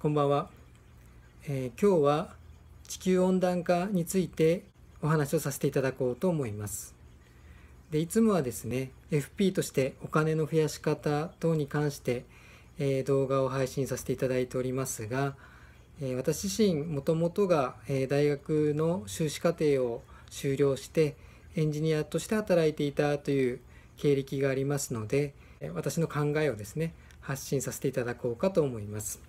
こんばんは、えー、今日は地球温暖化についてお話をさせていただこうと思いますでいつもはですね FP としてお金の増やし方等に関して、えー、動画を配信させていただいておりますが、えー、私自身もともとが、え大学の修士課程を修了してエンジニアとして働いていたという経歴がありますので私の考えをですね発信させていただこうかと思います。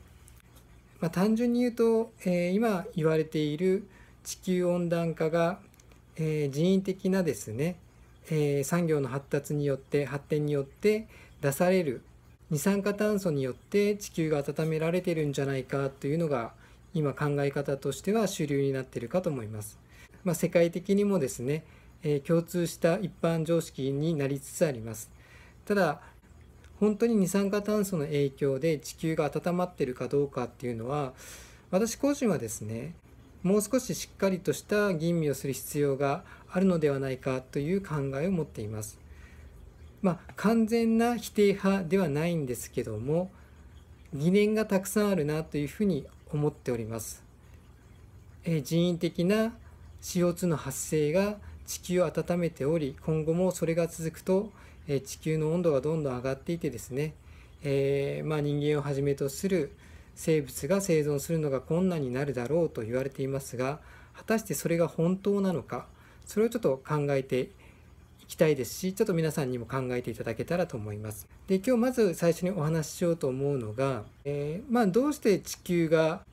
まあ、単純に言うと、えー、今言われている地球温暖化が、えー、人為的なですね、えー、産業の発達によって発展によって出される二酸化炭素によって地球が温められてるんじゃないかというのが今考え方としては主流になってるかと思います。まあ、世界的にもですね、えー、共通した一般常識になりつつあります。ただ本当に二酸化炭素の影響で地球が温まってるかどうかっていうのは私個人はですねもう少ししっかりとした吟味をする必要があるのではないかという考えを持っています。まあ、完全な否定派ではないんですけども疑念がたくさんあるなというふうに思っております。え人為的な CO2 の発生が地球を温めており今後もそれが続くとえ地球の温度がどんどん上がっていてですね、えー、まあ、人間をはじめとする生物が生存するのが困難になるだろうと言われていますが果たしてそれが本当なのかそれをちょっと考えていきたいですしちょっと皆さんにも考えていただけたらと思います。で今日まず最初にお話ししようと思うのが、えー、まあ、どうして地球が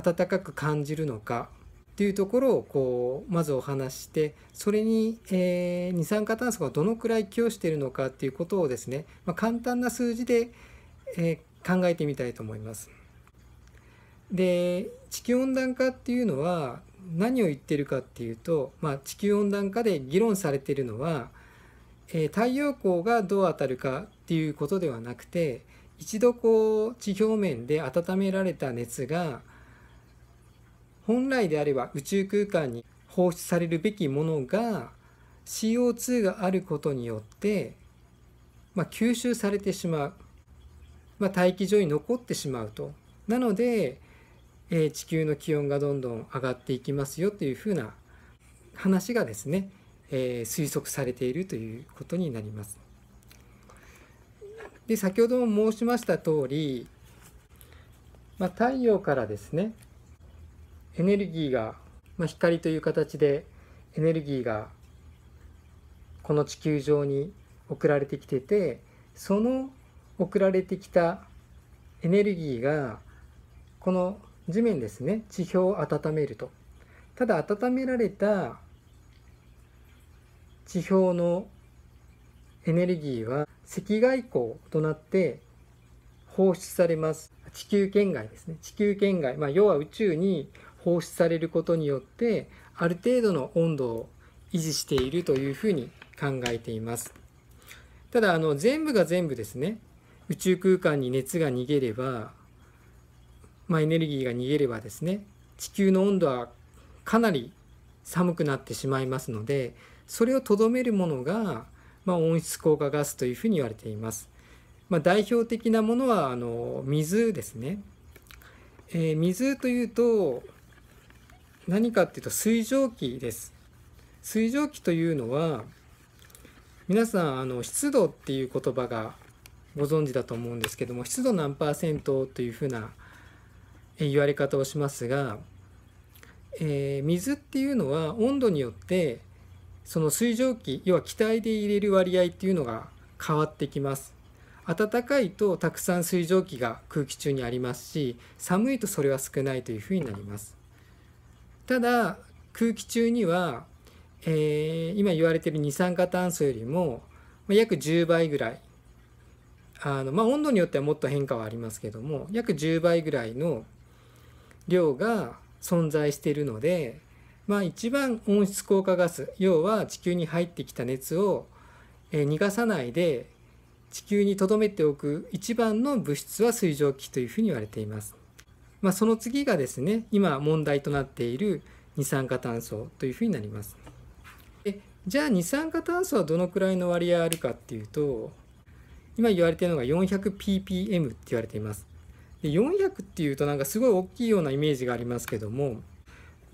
暖かく感じるのかっていうところをこうまずお話してそれに、えー、二酸化炭素がどのくらい寄与しているのかっていうことをですね、まあ、簡単な数字で、えー、考えてみたいと思います。で地球温暖化っていうのは何を言ってるかっていうと、まあ、地球温暖化で議論されているのは、えー、太陽光がどう当たるかっていうことではなくて一度こう地表面で温められた熱が本来であれば宇宙空間に放出されるべきものが CO2 があることによって、まあ、吸収されてしまう、まあ、大気上に残ってしまうとなので、えー、地球の気温がどんどん上がっていきますよというふうな話がですね、えー、推測されているということになります。で先ほども申しました通り、まあ、太陽からですねエネルギーが、まあ、光という形でエネルギーがこの地球上に送られてきててその送られてきたエネルギーがこの地面ですね地表を温めるとただ温められた地表のエネルギーは赤外光となって放出されます地球圏外ですね地球圏外、まあ、要は宇宙に放出されることによってある程度の温度を維持しているというふうに考えていますただあの全部が全部ですね宇宙空間に熱が逃げれば、まあ、エネルギーが逃げればですね地球の温度はかなり寒くなってしまいますのでそれをとどめるものが、まあ、温室効果ガスというふうに言われています。まあ、代表的なものはあの水ですね、えー、水というと何かっていうと水蒸気です。水蒸気というのは皆さんあの湿度っていう言葉がご存知だと思うんですけども湿度何パーセントというふうな言われ方をしますが、えー、水っていうのは温度によってその水蒸気要は気体で入れる割合っていうのが変わってきます。暖かいとたくさん水蒸気が空気中にありますし寒いとそれは少ないというふうになります。ただ空気中には、えー、今言われている二酸化炭素よりも約10倍ぐらいあの、まあ、温度によってはもっと変化はありますけども約10倍ぐらいの量が存在しているので、まあ、一番温室効果ガス要は地球に入ってきた熱を、えー、逃がさないで地球に留めておく一番の物質は水蒸気というふうに言われています。まあ、その次がですね今問題となっている二酸化炭素というふうになります。でじゃあ二酸化炭素はどのくらいの割合あるかっていうと今言われているのが 400ppm って言われています。で400っていうとなんかすごい大きいようなイメージがありますけども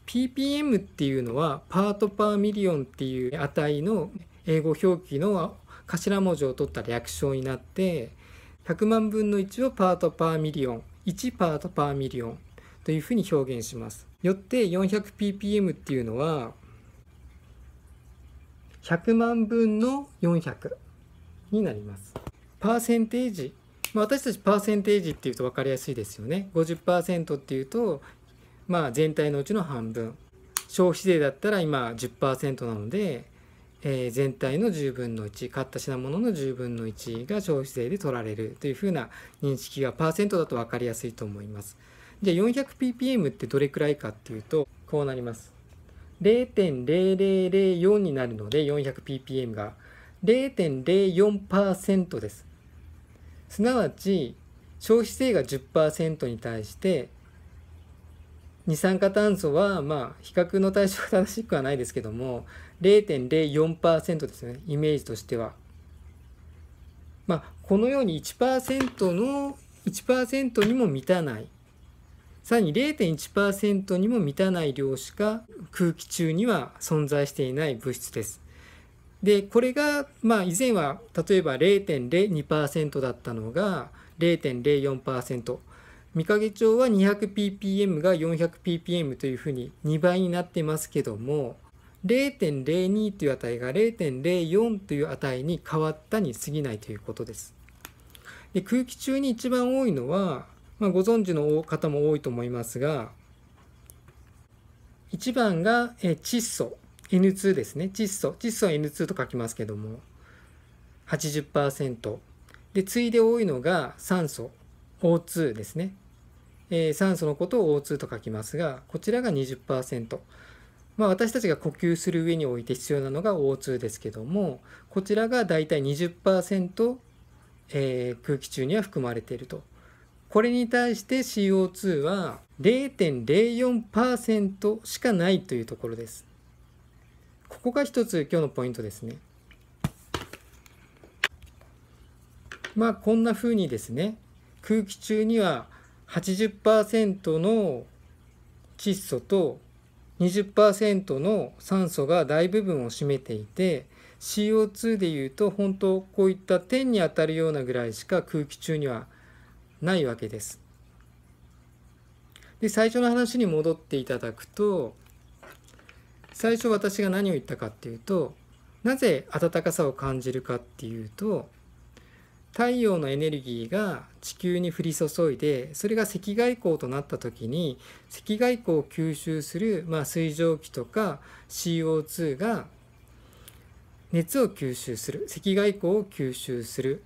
ppm っていうのはパートパーミリオンっていう値の英語表記の頭文字を取った略称になって100万分の1をパートパーミリオン1パートパーミリオンというふうに表現します。よって 400ppm っていうのは100万分の400になります。パーセンテージ、まあ、私たちパーセンテージっていうと分かりやすいですよね。50%っていうと、まあ、全体のうちの半分消費税だったら今10%なのでえー、全体の10分の1買った品物の10分の1が消費税で取られるというふうな認識がパーセントだと分かりやすいと思います。じゃあ 400ppm ってどれくらいかっていうとこうなります。0.0004になるので 400ppm が0.04%です。すなわち消費税が10%に対して二酸化炭素はまあ比較の対象が正しくはないですけども0.04%ですね、イメージとしては。まあ、このように1%の、1%にも満たない、さらに0.1%にも満たない量しか空気中には存在していない物質です。で、これが、まあ、以前は例えば0.02%だったのが0.04%。三影町は 200ppm が 400ppm というふうに2倍になってますけども0.02という値が0.04という値に変わったに過ぎないということです。で空気中に一番多いのは、まあ、ご存知の方も多いと思いますが1番が窒素 N2 ですね窒素窒素は N2 と書きますけども80%で次いで多いのが酸素 O2 ですね、えー、酸素のことを O2 と書きますがこちらが20%。まあ、私たちが呼吸する上において必要なのが O2 ですけどもこちらが大体20%、えー、空気中には含まれているとこれに対して CO2 は0.04%しかないというところですここが一つ今日のポイントですねまあこんなふうにですね空気中には80%の窒素と20%の酸素が大部分を占めていて CO2 でいうと本当こういった天に当たるようなぐらいしか空気中にはないわけです。で最初の話に戻っていただくと最初私が何を言ったかっていうとなぜ暖かさを感じるかっていうと太陽のエネルギーが地球に降り注いでそれが赤外光となった時に赤外光を吸収する、まあ、水蒸気とか CO2 が熱を吸収する赤外光を吸収する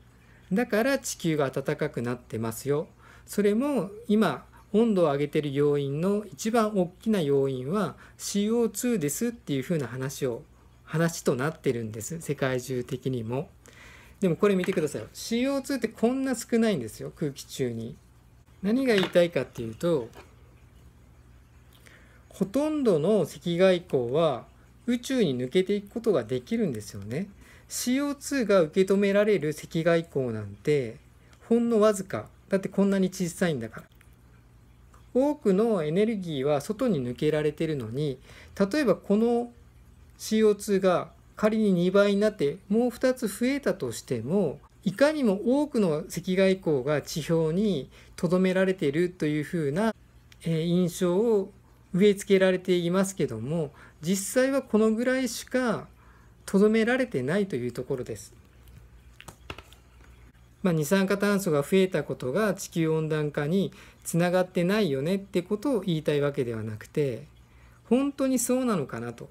だから地球が暖かくなってますよそれも今温度を上げてる要因の一番大きな要因は CO2 ですっていう風な話を話となってるんです世界中的にも。でもこれ見てください CO2 ってこんな少ないんですよ空気中に何が言いたいかっていうとほとんどの赤外光は宇宙に抜けていくことができるんですよね CO2 が受け止められる赤外光なんてほんのわずかだってこんなに小さいんだから多くのエネルギーは外に抜けられてるのに例えばこの CO2 が仮に2倍になってもう2つ増えたとしてもいかにも多くの赤外光が地表にとどめられているというふうな、え印象を植え付けられていますけども実際はこのぐらいしかどめられてないというところです。まあ、二酸化炭素が増えたことが地球温暖化につながってないよねってことを言いたいわけではなくて本当にそうなのかなと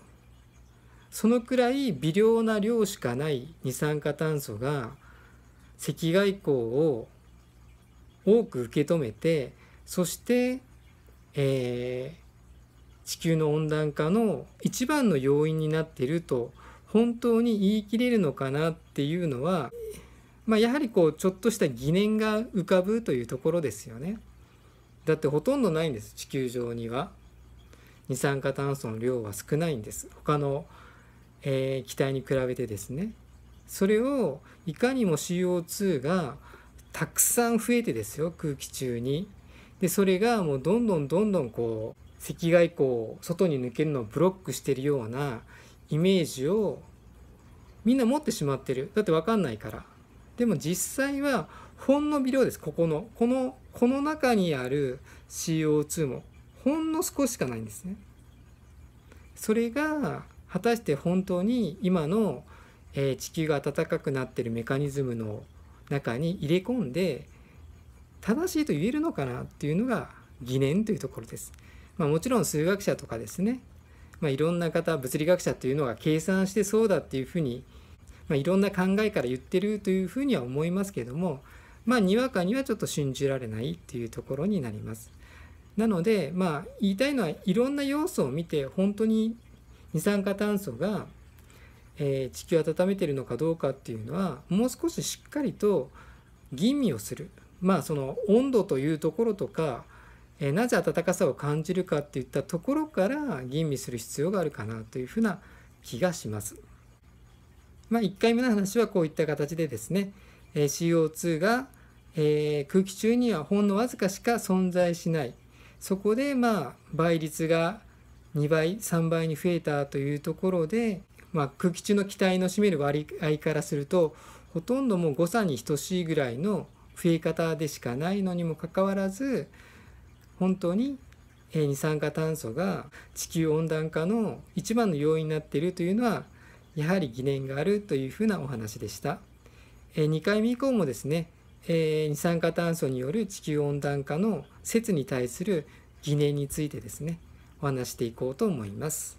そのくらい微量な量しかない二酸化炭素が赤外光を多く受け止めてそして、えー、地球の温暖化の一番の要因になっていると本当に言い切れるのかなっていうのは、まあ、やはりこうちょっとした疑念が浮かぶというところですよね。だってほとんどないんです地球上には。二酸化炭素の量は少ないんです。他のえー、気体に比べてですねそれをいかにも CO2 がたくさん増えてですよ空気中にでそれがもうどんどんどんどんこう赤外光を外に抜けるのをブロックしてるようなイメージをみんな持ってしまってるだって分かんないからでも実際はほんの微量ですここのこのこの中にある CO2 もほんの少ししかないんですねそれが果たして本当に今の、え地球が暖かくなってるメカニズムの中に入れ込んで正しいと言えるのかなっていうのが疑念というところです。まあ、もちろん数学者とかですね、まあ、いろんな方物理学者というのが計算してそうだっていうふうに、まあ、いろんな考えから言ってるというふうには思いますけどもまあにわかにはちょっと信じられないっていうところになります。なのでまあ言いたいのはいろんな要素を見て本当に二酸化炭素が、えー、地球を温めているのかどうかっていうのはもう少ししっかりと吟味をするまあその温度というところとか、えー、なぜ暖かさを感じるかっていったところから吟味する必要があるかなというふうな気がします。まあ、1回目の話はこういった形でですね、え CO2 が、え空気中にはほんのわずかしか存在しないそこでまあ倍率が2倍3倍に増えたというところで、まあ、空気中の気体の占める割合からするとほとんどもう誤差に等しいぐらいの増え方でしかないのにもかかわらず本当に二酸化炭素が地球温暖化の一番の要因になっているというのはやはり疑念があるというふうなお話でした。2回目以降もですね二酸化炭素による地球温暖化の説に対する疑念についてですねお話していこうと思います。